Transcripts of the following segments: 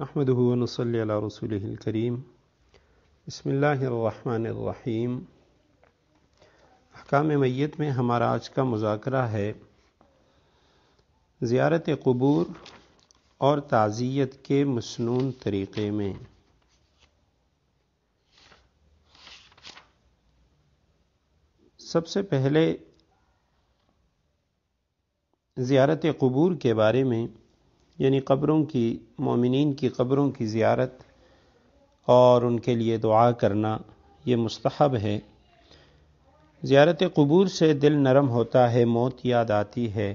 नहमदनसल करीम बसमीम हकाम मैत में हमारा आज का मुजाकरा है ज़्यारत कबूर और ताज़ियत के मसनून तरीक़े में सबसे पहले ज़्यारत कबूर के बारे में यानी कब्रों की मोमिन की कब्रों की ज़ियारत और उनके लिए दुआ करना ये मुस्तहब है ज़्यारत कबूर से दिल नरम होता है मौत याद आती है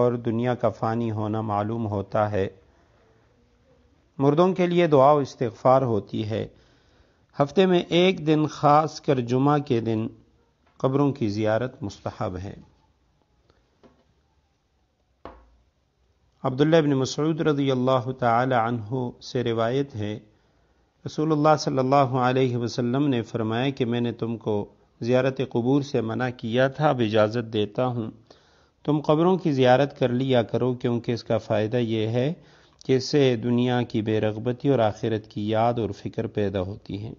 और दुनिया का फ़ानी होना मालूम होता है मुर्दों के लिए दुआ इस्तफ़ार होती है हफ्ते में एक दिन ख़ास कर जुमा के दिन कब्रों की ज़ियारत मुस्तहब है अब्दुल्ला अबिन मसूद रदी अल्लाह तहु से रिवायत है रसूल सल्लल्लाहु अलैहि ने फरमाया कि मैंने तुमको जियारत कबूर से मना किया था अब इजाज़त देता हूँ तुम कब्रों की जियारत कर लिया करो क्योंकि इसका फ़ायदा यह है कि इससे दुनिया की बेरगबती और आखिरत की याद और फिक्र पैदा होती है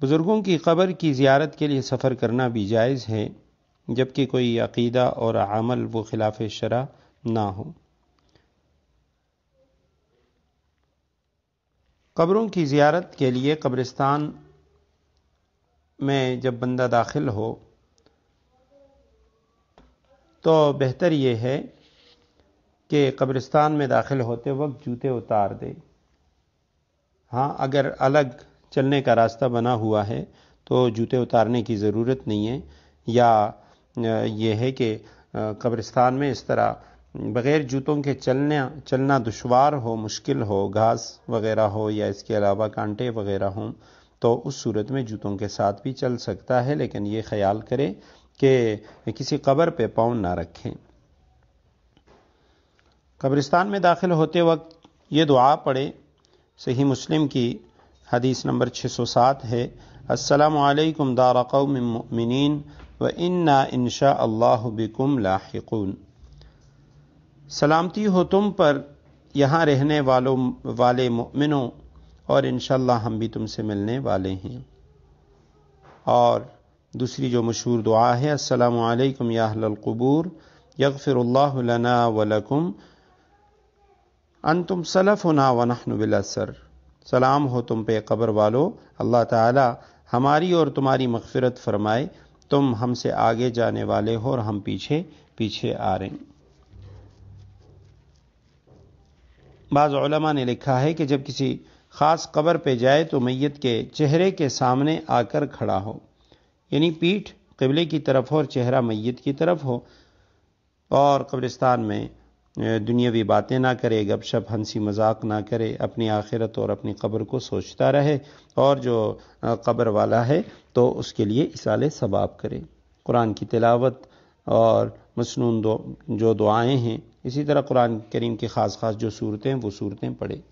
बुज़ुर्गों की कब्र की ज़्यारत के लिए सफ़र करना भी जायज़ है जबकि कोई अकीदा और अमल वो खिलाफ शरा ना हो कब्रों की ज़ियारत के लिए कब्रिस्तान में जब बंदा दाखिल हो तो बेहतर ये है कि कब्रिस्तान में दाखिल होते वक्त जूते उतार दे हाँ अगर अलग चलने का रास्ता बना हुआ है तो जूते उतारने की ज़रूरत नहीं है या ये है कि कब्रिस्तान में इस तरह बग़ैर जूतों के चलने चलना दुशवार हो मुश्किल हो घास वगैरह हो या इसके अलावा कांटे वगैरह हों तो उस सूरत में जूतों के साथ भी चल सकता है लेकिन ये ख्याल करें कि किसी कबर पे पाँव ना रखें कब्रिस्तान में दाखिल होते वक्त ये दुआ पढ़े सही मुस्लिम की हदीस नंबर 607 है असलकम दारकमिन व इन्ना इनशा अल्लाह बिकुम लाहिकुन सलामती हो तुम पर यहां रहने वालों वाले मुमिनों और इन हम भी तुमसे मिलने वाले हैं और दूसरी जो मशहूर दुआ है असलकम याहलकबूर यकफ़िरल्लाना वलकुम अन तुम सलफ़ होना वनहन बिलसर सलाम हो तुम पे कब्र वालो अल्लाह ताला हमारी और तुम्हारी मगफरत फरमाए तुम हमसे आगे जाने वाले हो और हम पीछे पीछे आ रहे हैं बाज़ा ने लिखा है कि जब किसी ख़ास कबर पे जाए तो मैयत के चेहरे के सामने आकर खड़ा हो यानी पीठ कबले की तरफ हो और चेहरा मैयत की तरफ हो और कब्रिस्तान में दुनियावी बातें ना करे गपशप हंसी मजाक ना करे अपनी आखिरत और अपनी कब्र को सोचता रहे और जो कब्र वाला है तो उसके लिए इसाले सबाब करे कुरान की तिलावत और मसनून दो, जो दुआएं हैं इसी तरह कुरान करीम की ख़ास ख़ास जो सूरतें वो सूरतें पढ़े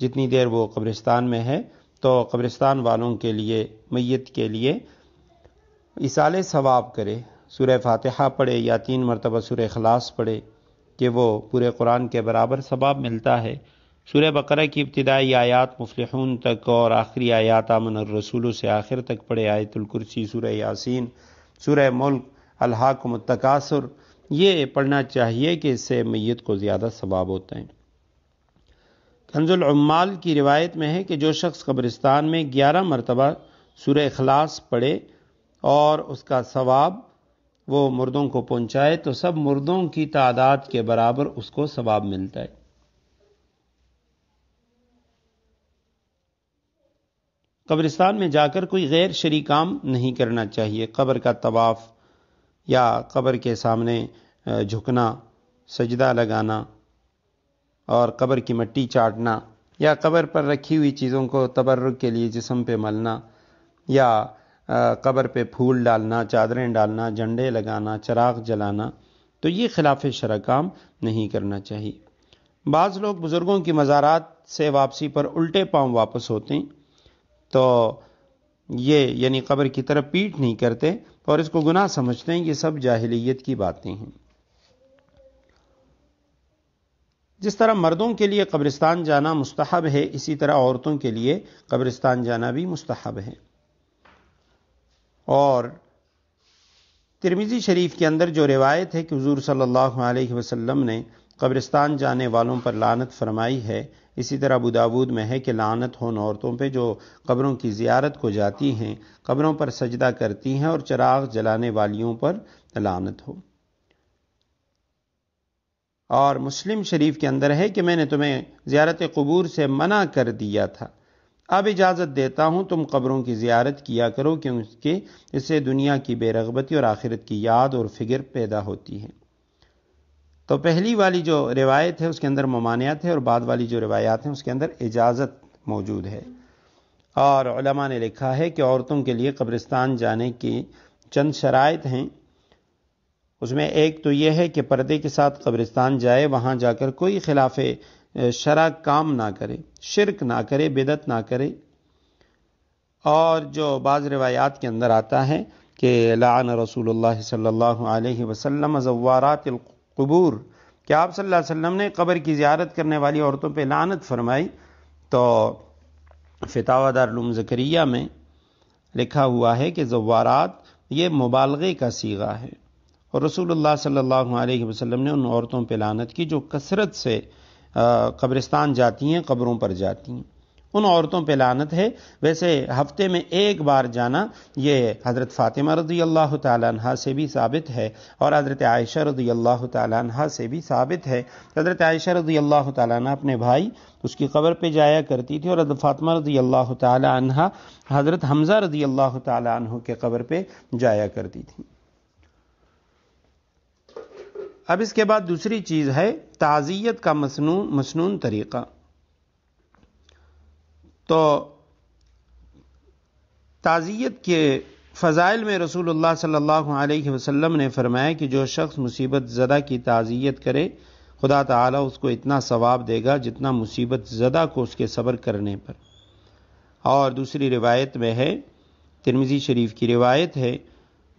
जितनी देर वो कब्रिस्तान में है तो कब्रिस्तान वालों के लिए मैत के लिए इसाले सवाब करे सूर्य फातहा पढ़े या तीन मरतबा सूर्य खलास पढ़े कि वो पूरे कुरान के बराबर सबाब मिलता है सूर्य बकरा की इब्तदाई आयात मुफलहून तक और आखिरी आयात आमन रसूलों से आखिर तक पढ़े आयतुलकुरसी सूर यासिन सूर मुल्क अल्हाक मतकासर ये पढ़ना चाहिए कि इससे मैत को ज़्यादा सबाब होते हैं कंजुलमाल की रिवायत में है कि जो शख्स कब्रिस्तान में ग्यारह मरतबा सुर अखलास पढ़े और उसका सवाब वो मुर्दों को पहुंचाए तो सब मुर्दों की तादाद के बराबर उसको सवाब मिलता है कब्रिस्तान में जाकर कोई गैर शरी काम नहीं करना चाहिए कब्र का तवाफ़ या कब्र के सामने झुकना सजदा लगाना और कब्र की मट्टी चाटना या कब्र पर रखी हुई चीज़ों को तबर्रक के लिए जिसम पे मलना या कब्र पे फूल डालना चादरें डालना झंडे लगाना चराग जलाना तो ये खिलाफ शरा काम नहीं करना चाहिए बाज़ लोग बुज़ुर्गों की मज़ारात से वापसी पर उल्टे पाँव वापस होते हैं तो ये यानी कब्र की तरफ पीठ नहीं करते और इसको गुनाह समझते हैं ये सब जाहिलियत की बातें हैं जिस तरह मर्दों के लिए कब्रिस्तान जाना मुस्तहब है इसी तरह औरतों के लिए कब्रिस्तान जाना भी मुस्तहब है और तिरमिज़ी शरीफ के अंदर जो रिवायत है कि हजूर सल्ला वसलम ने कब्रिस्तान जाने वालों पर लानत फरमाई है इसी तरह बुदाबूद में है कि लानत हो औरतों पे जो कब्रों की जियारत को जाती हैं कब्रों पर सजदा करती हैं और चराग जलाने वालियों पर लानत हो और मुस्लिम शरीफ के अंदर है कि मैंने तुम्हें ज़्यारत कबूर से मना कर दिया था अब इजाज़त देता हूँ तुम कब्रों की जियारत किया करो क्योंकि इससे दुनिया की बेरगबती और आखिरत की याद और फिक्र पैदा होती है तो पहली वाली जो रिवायत है उसके अंदर ममानियात है और बाद वाली जो रिवायात हैं उसके अंदर इजाज़त मौजूद है और ने लिखा है कि औरतों के लिए कब्रिस्तान जाने की चंद शरात हैं उसमें एक तो यह है कि पर्दे के साथ कब्रिस्तान जाए वहाँ जाकर कोई खिलाफ शरा काम ना करे शिरक ना करे बेदत ना करे और जो बाज़ रवायात के अंदर आता है कि लान रसूल सल्ला वसलम जवारातकबूर कि आप सल्लल्लाहु ने कब्र की ज़्यारत करने वाली औरतों पर लानत फरमाई तो फ़ितावादारलूम जकरिया में लिखा हुआ है कि जवारात ये मुबालगे का सीगा है और रसूल सल्ला वसलम ने उन औरतों पर लानत की जो कसरत से कब्रिस्तान जाती हैं कब्रों पर जाती हैं उन औरतों पर लानत है वैसे हफ्ते में एक बार जाना ये हज़रत फ़ातिमा रजी अल्लाह तह से भी साबित है और हज़रत आयशा रदी अल्लाह तह से भी साबित है हज़रत आयशा रदी अल्लाह तह अपने भाई उसकी कब्र पर जाया करती थी और हज़रत फ़ातिमा रजी अल्लाह तह हज़रत हमज़ा रदी अल्लाह तह के कबर पर जाया करती थी अब इसके बाद दूसरी चीज है ताज़ियत का मसनू मसनून तरीका तो ताज़ियत के फ़ज़ाइल में रसूलुल्लाह सल्लल्लाहु अलैहि वसल्लम ने फरमाया कि जो शख्स मुसीबत ज़दा की ताज़ियत करे खुदा ताला उसको इतना सवाब देगा जितना मुसीबत ज़दा को उसके सब्र करने पर और दूसरी रिवायत में है तिरमिज़ी शरीफ की रिवायत है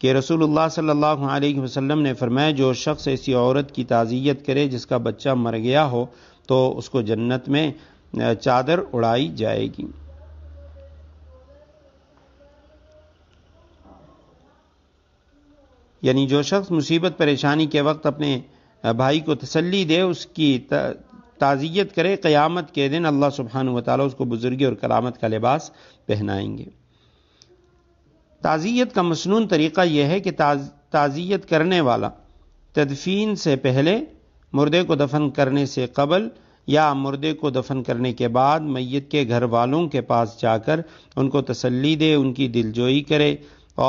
कि रसूल सल्ला अलैहि ने फरमाया जो शख्स ऐसी औरत की ताज़ियत करे जिसका बच्चा मर गया हो तो उसको जन्नत में चादर उड़ाई जाएगी यानी जो शख्स मुसीबत परेशानी के वक्त अपने भाई को तसल्ली दे उसकी ताज़ियत करे क़यामत के दिन अल्लाह सुबहान व उसको बुज़ुर्गी और कलामत का लिबास पहनाएंगे ताज़ियत का मसनून तरीक़ा यह है कि ताज़ियत करने वाला तदफीन से पहले मुर्दे को दफन करने से कबल या मुर्दे को दफन करने के बाद मैत के घर वालों के पास जाकर उनको तसल्ली दे उनकी दिलजोई करे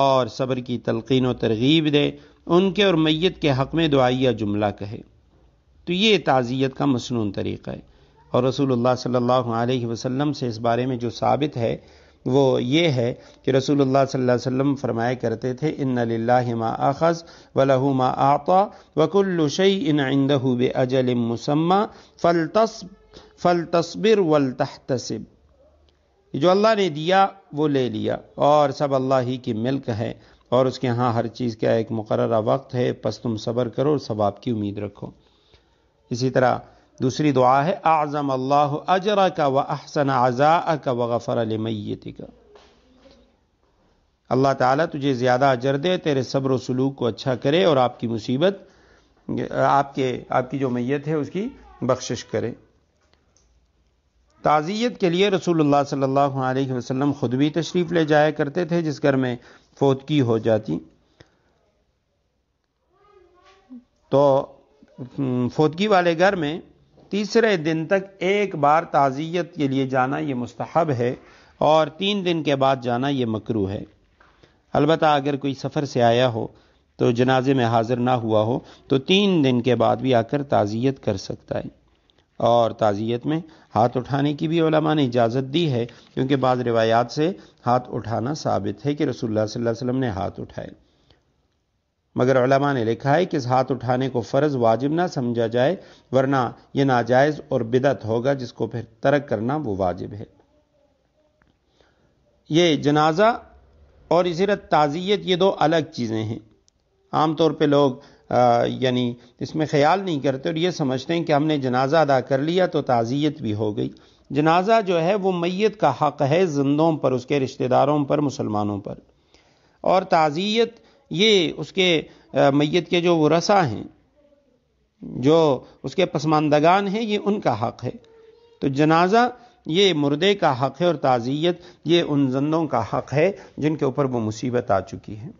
और सब्र की तलकिन व तरगीब दे उनके और मैत के हक़ में दुआया जुमला कहे तो ये ताज़ियत का मसनून तरीक़ा है और रसूलुल्लाह सल्लल्लाहु अलैहि वसल्लम से इस बारे में जो साबित है वो ये है कि रसूलुल्लाह सल्लल्लाहु अलैहि वसल्लम फरमाया करते थे इन मा आखज़ वलहू मा आता वकुल्लशई इन आइंदू बे अजल मुसम्मा तस्बिर वल तहतसिब जो अल्लाह ने दिया वो ले लिया और सब अल्लाह ही की मिल्क है और उसके यहाँ हर चीज़ का एक मुकर वक्त है बस तुम सब्र करो और सवाब की उम्मीद रखो इसी तरह दूसरी दुआ है आज़म अल्लाह अजरा का व अहसन आज़ा का व गफ़र मैत का अल्लाह ताला तुझे ज़्यादा अजर दे तेरे सब्र सलूक को अच्छा करे और आपकी मुसीबत आपके आपकी जो मैत है उसकी बख्शिश करे ताज़ियत के लिए रसूलुल्लाह सल्लल्लाहु अलैहि वसल्लम ख़ुद भी तशरीफ़ ले जाया करते थे जिस घर में फोतकी हो जाती तो फोतकी वाले घर में तीसरे दिन तक एक बार ताज़ियत के लिए जाना ये मुस्तहब है और तीन दिन के बाद जाना ये मकरू है अलबत् अगर कोई सफ़र से आया हो तो जनाजे में हाज़िर ना हुआ हो तो तीन दिन के बाद भी आकर ताज़ियत कर सकता है और ताज़ियत में हाथ उठाने की भी ओलमा ने इजाज़त दी है क्योंकि बाद रिवायात से हाथ उठाना साबित है कि अलैहि वसल्लम ने हाथ उठाए मगर अलामा ने लिखा है कि इस हाथ उठाने को फ़र्ज़ वाजिब ना समझा जाए वरना यह नाजायज़ और बिदत होगा जिसको फिर तर्क करना वो वाजिब है ये जनाजा और इजरत ताज़ियत ये दो अलग चीज़ें हैं आमतौर पर लोग यानी इसमें ख्याल नहीं करते और ये समझते हैं कि हमने जनाजा अदा कर लिया तो ताज़ियत भी हो गई जनाजा जो है वो मैत का हक़ है जिंदों पर उसके रिश्तेदारों पर मुसलमानों पर और ताज़ियत ये उसके मैत के जो रसा हैं जो उसके पसमानदगान हैं ये उनका हक है तो जनाजा ये मुर्दे का हक है और ताज़ियत ये उन जंदों का हक है जिनके ऊपर वो मुसीबत आ चुकी है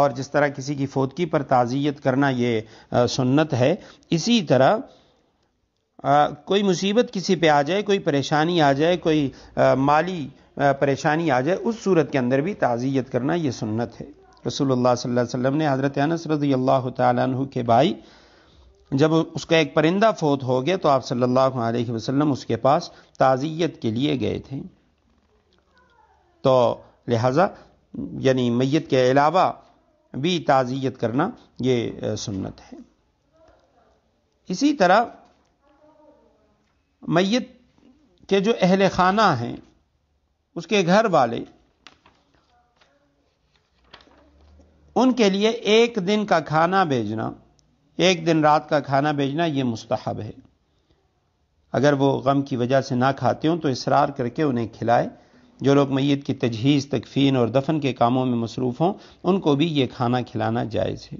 और जिस तरह किसी की फोतकी पर ताज़ियत करना ये सुन्नत है इसी तरह आ, कोई मुसीबत किसी पे आ जाए कोई परेशानी आ जाए कोई आ, माली परेशानी आ जाए उस सूरत के अंदर भी ताज़ियत करना ये सुन्नत है रसूलुल्लाह सल्लल्लाहु अलैहि वसल्लम ने हज़रत अनस रजी अल्लाह तु के भाई जब उसका एक परिंदा फोत हो गया तो आप सल्लल्लाहु अलैहि वसल्लम उसके पास ताज़ियत के लिए गए थे तो लिहाजा यानी मैत के अलावा भी ताज़ियत करना ये सुन्नत है इसी तरह मैत के जो अहल खाना हैं उसके घर वाले उनके लिए एक दिन का खाना भेजना एक दिन रात का खाना भेजना यह मुस्तहब है अगर वो गम की वजह से ना खाते हों तो इसरार करके उन्हें खिलाए जो लोग मैत की तजहीज़ तकफीन और दफन के कामों में मसरूफ़ हों उनको भी ये खाना खिलाना जायज़ है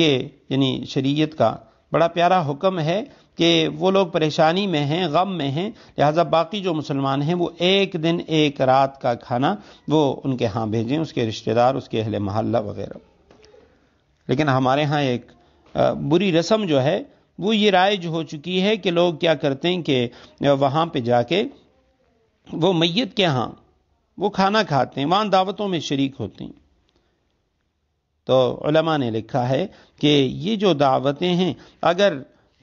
ये यानी शरीयत का बड़ा प्यारा हुक्म है कि वो लोग परेशानी में हैं गम में हैं लिहाजा बाकी जो मुसलमान हैं वो एक दिन एक रात का खाना वो उनके यहाँ भेजें उसके रिश्तेदार उसके अहल महल्ला वगैरह लेकिन हमारे यहाँ एक बुरी रस्म जो है वो ये राइज हो चुकी है कि लोग क्या करते हैं कि वहाँ पर जाके वो मैत के यहाँ वो खाना खाते हैं वहाँ दावतों में शरीक होते हैं तो ने लिखा है कि ये जो दावतें हैं अगर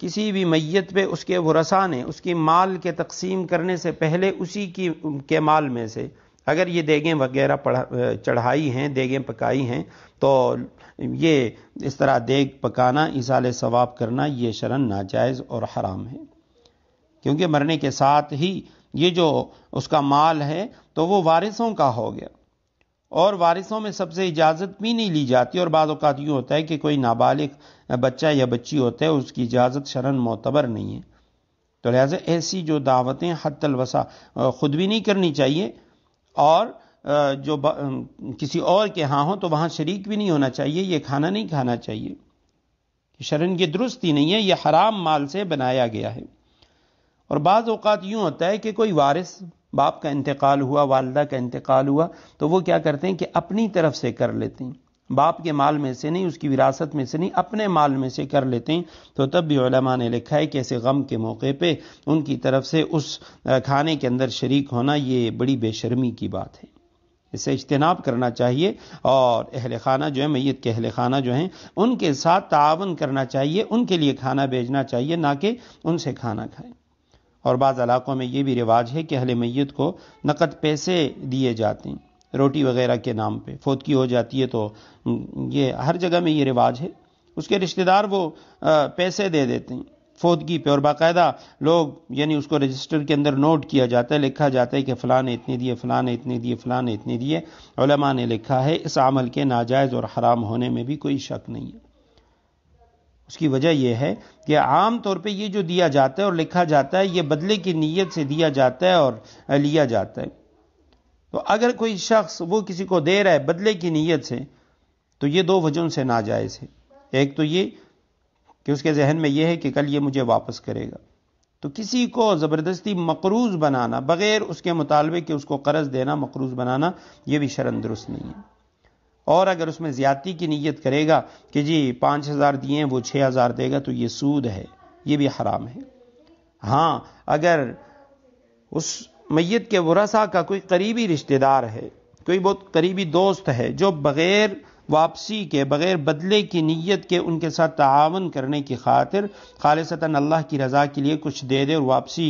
किसी भी मैयत पे उसके वसा ने उसकी माल के तकसीम करने से पहले उसी की के माल में से अगर ये देगें वगैरह चढ़ाई हैं देगें पकाई हैं तो ये इस तरह देग पकाना इसाल सवाब करना ये शरण नाजायज़ और हराम है क्योंकि मरने के साथ ही ये जो उसका माल है तो वो वारिसों का हो गया और वारिसों में सबसे इजाज़त भी नहीं ली जाती और बाद अवत यूँ होता है कि कोई नाबालिग बच्चा या बच्ची होता है उसकी इजाज़त शरण मोतबर नहीं है तो लिहाजा ऐसी जो दावतें हतलवसा ख़ुद भी नहीं करनी चाहिए और जो किसी और के यहाँ हो तो वहाँ शरीक भी नहीं होना चाहिए ये खाना नहीं खाना चाहिए शरण की दुरुस्त ही नहीं है यह हराम माल से बनाया गया है और बाज़ अवत यूँ होता है कि कोई वारिस बाप का इंतकाल हुआ वालदा का इंतकाल हुआ तो वो क्या करते हैं कि अपनी तरफ से कर लेते हैं बाप के माल में से नहीं उसकी विरासत में से नहीं अपने माल में से कर लेते हैं तो तब भी उलमा ने लिखा है कि ऐसे गम के मौके पे उनकी तरफ से उस खाने के अंदर शरीक होना ये बड़ी बेशर्मी की बात है इसे इज्तनाब करना चाहिए और अहल खाना जो है मैत के अहल खाना जो हैं उनके साथ तावन करना चाहिए उनके लिए खाना भेजना चाहिए ना कि उनसे खाना खाएं और बाद इलाक़ों में ये भी रिवाज है कि अहल मैत को नकद पैसे दिए जाते हैं रोटी वगैरह के नाम पे फोतकी हो जाती है तो ये हर जगह में ये रिवाज है उसके रिश्तेदार वो पैसे दे देते हैं फोतगी पे और बाकायदा लोग यानी उसको रजिस्टर के अंदर नोट किया जाता है लिखा जाता है कि फ़लाँ ने इतने दिए फ़लाँ ने इतने दिए फ़लाँ ने इतने दिए ने लिखा है इस अमल के नाजायज़ और हराम होने में भी कोई शक नहीं है उसकी वजह यह है कि आम तौर पे ये जो दिया जाता है और लिखा जाता है ये बदले की नीयत से दिया जाता है और लिया जाता है तो अगर कोई शख्स वो किसी को दे रहा है बदले की नीयत से तो ये दो वजहों से नाजायज़ है एक तो ये कि उसके जहन में यह है कि कल ये मुझे वापस करेगा तो किसी को ज़बरदस्ती मकरूज बनाना बगैर उसके मुतालबे कि उसको कर्ज देना मकरूज बनाना यह भी शरण दुरुस्त नहीं है और अगर उसमें ज्यादती की नीयत करेगा कि जी पांच हज़ार दिए वो छः हज़ार देगा तो ये सूद है ये भी हराम है हाँ अगर उस मैत के वरसा का कोई करीबी रिश्तेदार है कोई बहुत करीबी दोस्त है जो बग़ैर वापसी के बगैर बदले की नीयत के उनके साथ तावन करने की खातिर खालसता अल्लाह की रज़ा के लिए कुछ दे दे और वापसी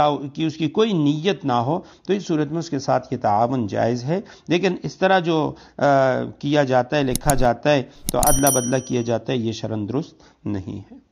का कि उसकी कोई नीयत ना हो तो इस सूरत में उसके साथ ये तावन जायज़ है लेकिन इस तरह जो आ, किया जाता है लिखा जाता है तो अदला बदला किया जाता है ये शरण दुरुस्त नहीं है